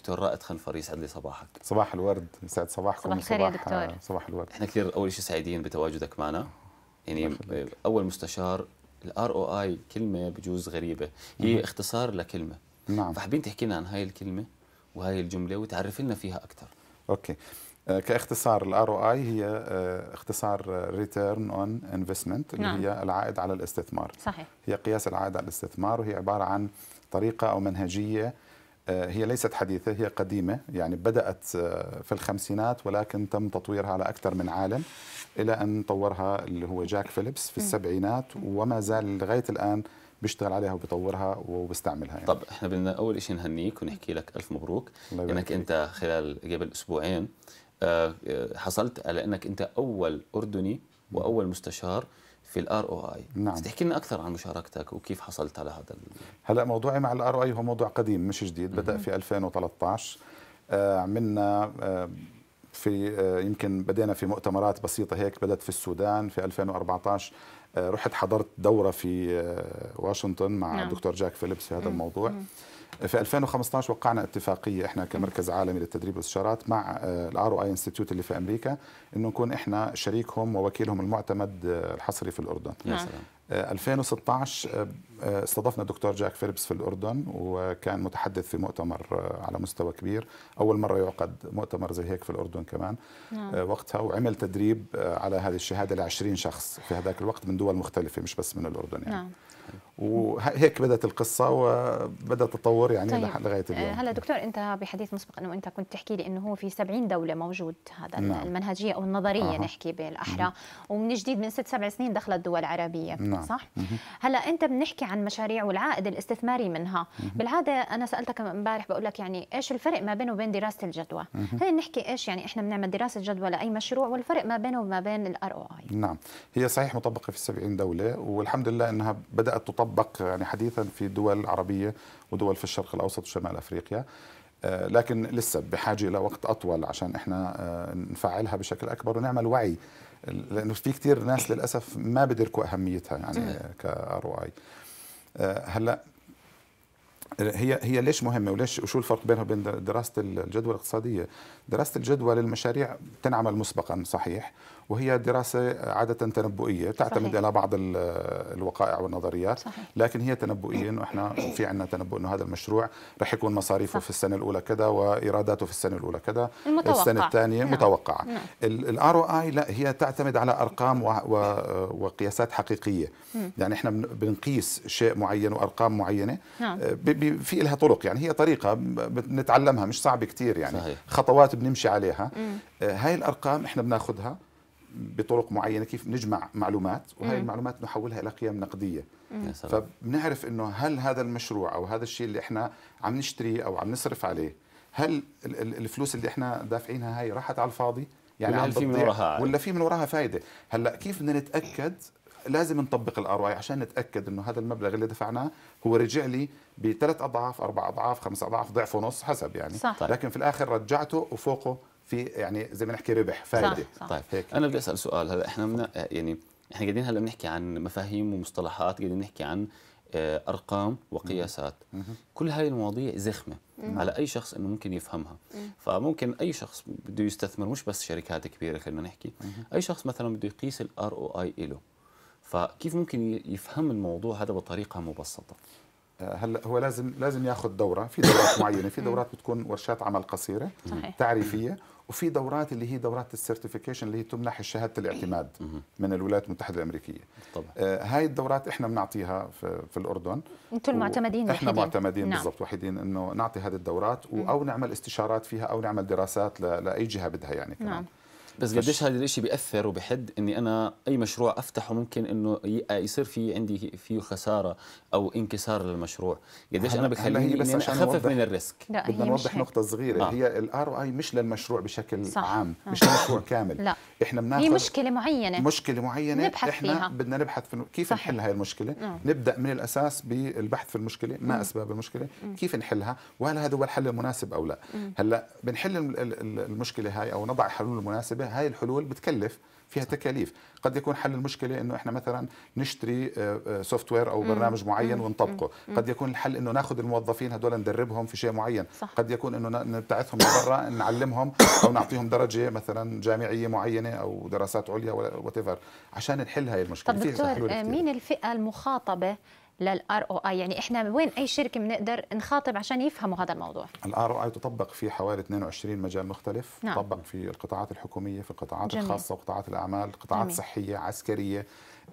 دكتور رائد خنفر يسعد لي صباحك صباح الورد يسعد صباحكم صباح الخير يا دكتور صباح الورد احنا كثير اول شيء سعيدين بتواجدك معنا يعني اول مستشار الار او اي كلمه بجوز غريبه هي مم. اختصار لكلمه نعم فحابين تحكي لنا عن هاي الكلمه وهاي الجمله وتعرف لنا فيها اكثر اوكي آه، كاختصار الار او اي هي آه، اختصار ريتيرن اون انفستمنت اللي نعم. هي العائد على الاستثمار صحيح هي قياس العائد على الاستثمار وهي عباره عن طريقه او منهجيه آه، هي ليست حديثة هي قديمة يعني بدأت آه، في الخمسينات ولكن تم تطويرها على أكثر من عالم إلى أن طورها اللي هو جاك فيليبس في السبعينات وما زال لغاية الآن بيشتغل عليها وبيطورها وبيستعملها يعني. طب احنا بدنا اول شيء نهنيك ونحكي لك الف مبروك انك انت خلال قبل اسبوعين آه، حصلت على انك انت اول اردني واول مستشار في الار او اي نعم تحكي لنا اكثر عن مشاركتك وكيف حصلت على هذا هلا موضوعي مع الار او اي هو موضوع قديم مش جديد بدا في 2013 آه، عملنا آه، في آه، يمكن بدينا في مؤتمرات بسيطه هيك بدات في السودان في 2014 آه، رحت حضرت دوره في آه، واشنطن مع نعم. الدكتور جاك فيليبس في هذا الموضوع في 2015 وقعنا اتفاقيه احنا كمركز عالمي للتدريب والاستشارات مع الار او اي انستيتيوت اللي في امريكا انه نكون احنا شريكهم ووكيلهم المعتمد الحصري في الاردن نعم. 2016 آه، استضفنا الدكتور جاك فيلبس في الأردن وكان متحدث في مؤتمر آه، على مستوى كبير أول مرة يعقد مؤتمر زي هيك في الأردن كمان نعم. آه، وقتها وعمل تدريب على هذه الشهادة ل 20 شخص في هذاك الوقت من دول مختلفة مش بس من الأردن يعني نعم. وهيك بدات القصه وبدا تطور يعني طيب. لغايه آه، اليوم هلا دكتور انت بحديث مسبق انه انت كنت تحكي لي انه هو في 70 دوله موجود هذا نعم. المنهجيه او النظريه آه. نحكي بالاحرى ومن جديد من ست سبع سنين دخلت دول عربيه نعم. صح هلا انت بنحكي عن مشاريع والعائد الاستثماري منها مم. بالعاده انا سالتك امبارح بقول لك يعني ايش الفرق ما بينه وبين دراسه الجدوى هل نحكي ايش يعني احنا بنعمل دراسه جدوى لاي مشروع والفرق ما بينه وما بين الار او اي نعم هي صحيح مطبقه في 70 دوله والحمد لله انها بدات تطبق تطبق يعني حديثا في دول عربية ودول في الشرق الأوسط وشمال أفريقيا آه، لكن لسه بحاجة إلى وقت أطول عشان إحنا آه، نفعلها بشكل أكبر ونعمل وعي لأنه في كثير ناس للأسف ما بدركوا أهميتها يعني كار او اي هلا هي هي ليش مهمه وليش وشو الفرق بينها وبين دراسه الجدوى الاقتصاديه؟ دراسه الجدوى للمشاريع بتنعمل مسبقا صحيح وهي دراسة عادة تنبؤية تعتمد صحيح. على بعض الوقائع والنظريات صحيح. لكن هي تنبؤية أنه إحنا في عندنا تنبؤ أنه هذا المشروع رح يكون مصاريفه صح. في السنة الأولى كذا وإيراداته في السنة الأولى كذا المتوقع. السنة الثانية نعم. متوقعة نعم. الار او اي لا هي تعتمد على أرقام و... و... وقياسات حقيقية م. يعني إحنا بنقيس شيء معين وأرقام معينة نعم. آه، ب... ب... في لها طرق يعني هي طريقة بنتعلمها مش صعبة كثير يعني صحيح. خطوات بنمشي عليها م. آه، هاي الأرقام إحنا بناخذها بطرق معينه كيف نجمع معلومات وهي المعلومات نحولها الى قيم نقديه فبنعرف انه هل هذا المشروع او هذا الشيء اللي احنا عم نشتريه او عم نصرف عليه هل الفلوس اللي احنا دافعينها هاي راحت على الفاضي يعني عم في من وراها ولا في من وراها فائده هلا كيف بدنا نتاكد لازم نطبق الار واي عشان نتاكد انه هذا المبلغ اللي دفعناه هو رجع لي بثلاث اضعاف اربع اضعاف خمس اضعاف ضعف ونص حسب يعني صح. طيب. لكن في الاخر رجعته وفوقه في يعني زي ما نحكي ربح فائده صح. صح. طيب هيك. انا بدي اسال سؤال هلا احنا من يعني احنا قاعدين هلا بنحكي عن مفاهيم ومصطلحات قاعدين نحكي عن آه، ارقام وقياسات كل هاي المواضيع زخمه على اي شخص انه ممكن يفهمها فممكن اي شخص بده يستثمر مش بس شركات كبيره خلينا نحكي اي شخص مثلا بده يقيس الار او اي له فكيف ممكن يفهم الموضوع هذا بطريقه مبسطه آه، هلا هو لازم لازم ياخذ دوره في دورات معينه في دورات بتكون ورشات عمل قصيره صحيح. تعريفيه وفي دورات اللي هي دورات السيرتيفيكيشن اللي هي تمنح شهاده الاعتماد من الولايات المتحده الامريكيه طبعا آه هاي الدورات احنا بنعطيها في, في الاردن انتم المعتمدين احنا وحيدين. معتمدين نعم. بالضبط وحيدين انه نعطي هذه الدورات او نعمل استشارات فيها او نعمل دراسات لاي جهه بدها يعني كمان نعم. بس قديش هذا الشيء بياثر وبحد اني انا اي مشروع افتحه ممكن انه يصير في عندي فيه خساره او انكسار للمشروع قديش انا بخليني بس إن أنا اخفف من الريسك بدنا نوضح نقطه صغيره آه. هي الار او اي مش للمشروع بشكل صح. عام آه. مش للمشروع كامل لا. احنا بناخذ هي مشكله معينه مشكله معينه نبحث احنا فيها. بدنا نبحث في كيف صح. نحل هاي المشكله مم. آه. نبدا من الاساس بالبحث في المشكله ما مم. آه. اسباب المشكله مم. آه. كيف نحلها وهل هذا هو الحل المناسب او لا هلا بنحل المشكله هاي او نضع الحلول المناسبه هاي الحلول بتكلف فيها تكاليف قد يكون حل المشكله انه احنا مثلا نشتري سوفت آه، وير آه، او برنامج معين ونطبقه قد يكون الحل انه ناخذ الموظفين هذول ندربهم في شيء معين صح. قد يكون انه نبتعثهم لبرا نعلمهم او نعطيهم درجه مثلا جامعيه معينه او دراسات عليا وات عشان نحل هاي المشكله طب دكتور آه، مين الفئه المخاطبه للار او اي يعني احنا وين اي شركه بنقدر نخاطب عشان يفهموا هذا الموضوع الار او اي تطبق في حوالي 22 مجال مختلف نعم. تطبق في القطاعات الحكوميه في القطاعات جميل. الخاصه وقطاعات الاعمال قطاعات صحيه عسكريه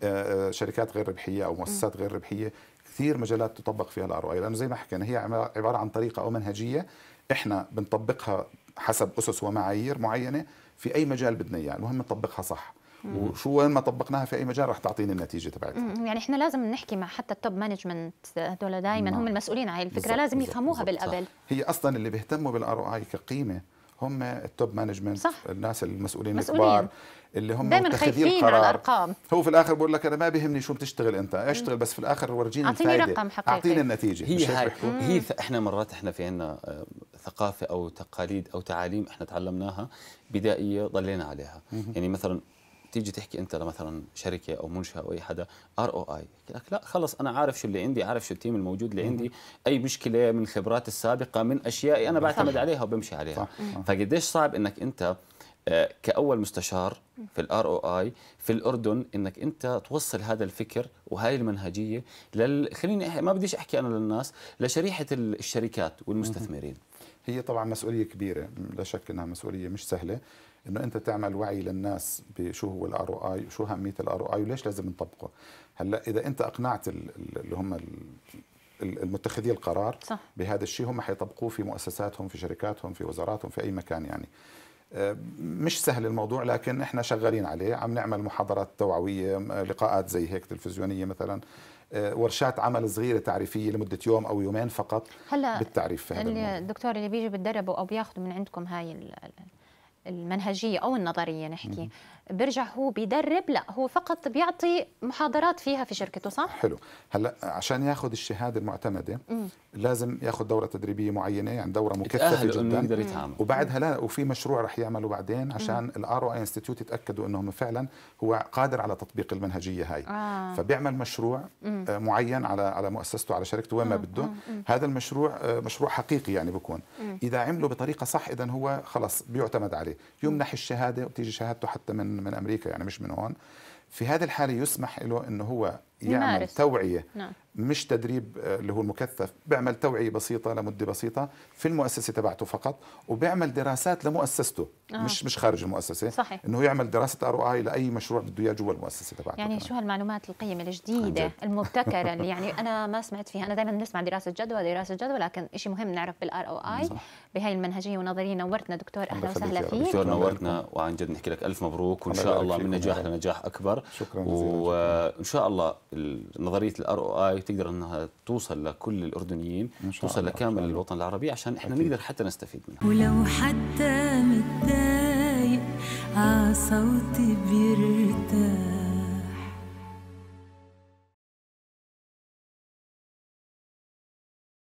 آه، آه، شركات غير ربحيه او مؤسسات غير ربحيه كثير مجالات تطبق فيها الار او اي لانه زي ما حكينا هي عباره عن طريقه او منهجيه احنا بنطبقها حسب اسس ومعايير معينه في اي مجال بدنا اياه المهم نطبقها صح وشو وين ما طبقناها في اي مجال رح تعطيني النتيجه تبعتها يعني احنا لازم نحكي مع حتى التوب مانجمنت هذول دائما هم نعم. المسؤولين عن الفكره بالزبط لازم يفهموها بالقبل هي اصلا اللي بيهتموا بالار او اي كقيمه هم التوب مانجمنت الناس المسؤولين الكبار اللي هم دايما خايفين على الارقام هو في الاخر بقول لك انا ما بيهمني شو بتشتغل انت اشتغل بس في الاخر ورجيني اعطيني رقم حقيقي اعطيني النتيجه هي هي احنا مرات احنا في عندنا آه، ثقافه او تقاليد او تعاليم احنا تعلمناها بدائيه ضلينا عليها مم. يعني مثلا تيجي تحكي انت لمثلا شركه او منشاه او اي حدا ار او اي لك لا خلص انا عارف شو اللي عندي عارف شو التيم الموجود اللي عندي اي مشكله من خبراتي السابقه من اشياء انا بعتمد عليها وبمشي عليها فقديش صعب انك انت آه، كاول مستشار في الار او اي في الاردن انك انت توصل هذا الفكر وهاي المنهجيه لل خليني ما بديش احكي انا للناس لشريحه الشركات والمستثمرين هي طبعا مسؤوليه كبيره لا شك انها مسؤوليه مش سهله انه انت تعمل وعي للناس بشو هو الار او اي وشو اهميه الار او اي وليش لازم نطبقه هلا اذا انت اقنعت اللي هم المتخذي القرار صح. بهذا الشيء هم حيطبقوه في مؤسساتهم في شركاتهم في وزاراتهم في اي مكان يعني آه، مش سهل الموضوع لكن احنا شغالين عليه عم نعمل محاضرات توعويه لقاءات زي هيك تلفزيونيه مثلا آه، ورشات عمل صغيره تعريفيه لمده يوم او يومين فقط هلا بالتعريف هلا الدكتور اللي بيجي بتدربوا او بياخذوا من عندكم هاي المنهجيه او النظريه نحكي بيرجع هو بيدرب لا هو فقط بيعطي محاضرات فيها في شركته صح حلو هلا عشان ياخذ الشهاده المعتمده مم. لازم ياخذ دوره تدريبيه معينه يعني دوره مكثفه جدا يقدر يتعامل وبعدها لا وفي مشروع رح يعمله بعدين عشان الار او انستيتيوت يتاكدوا انهم فعلا هو قادر على تطبيق المنهجيه هاي آه. فبيعمل مشروع مم. آه، معين على على مؤسسته على شركته وين ما بده مم. هذا المشروع آه، مشروع حقيقي يعني بكون مم. اذا عمله بطريقه صح اذا هو خلص بيعتمد عليه يمنح الشهاده وتيجي شهادته حتى من من امريكا يعني مش من هون في هذه الحاله يسمح له انه هو يعمل يمارس. توعيه نعم. مش تدريب آه، اللي هو المكثف بيعمل توعية بسيطة لمدة بسيطة في المؤسسة تبعته فقط وبيعمل دراسات لمؤسسته آه. مش مش خارج المؤسسة صحيح. انه يعمل دراسة ار او اي لاي مشروع بده اياه جوا المؤسسة تبعته يعني شو هالمعلومات القيمة الجديدة المبتكرة اللي يعني انا ما سمعت فيها انا دائما بنسمع دراسة جدوى دراسة جدوى لكن شيء مهم نعرف بالار او اي بهي المنهجية ونظرية نورتنا دكتور اهلا وسهلا فيك دكتور نورتنا وعن جد نحكي لك الف مبروك وان شاء الله من نجاح لنجاح اكبر شكرا جزيلا وان شاء الله نظرية الار او اي بتقدر انها توصل لكل الاردنيين توصل الله لكامل الله. الوطن العربي عشان احنا أكيد. نقدر حتى نستفيد منها ولو حتى متضايق على صوتي بيرتاح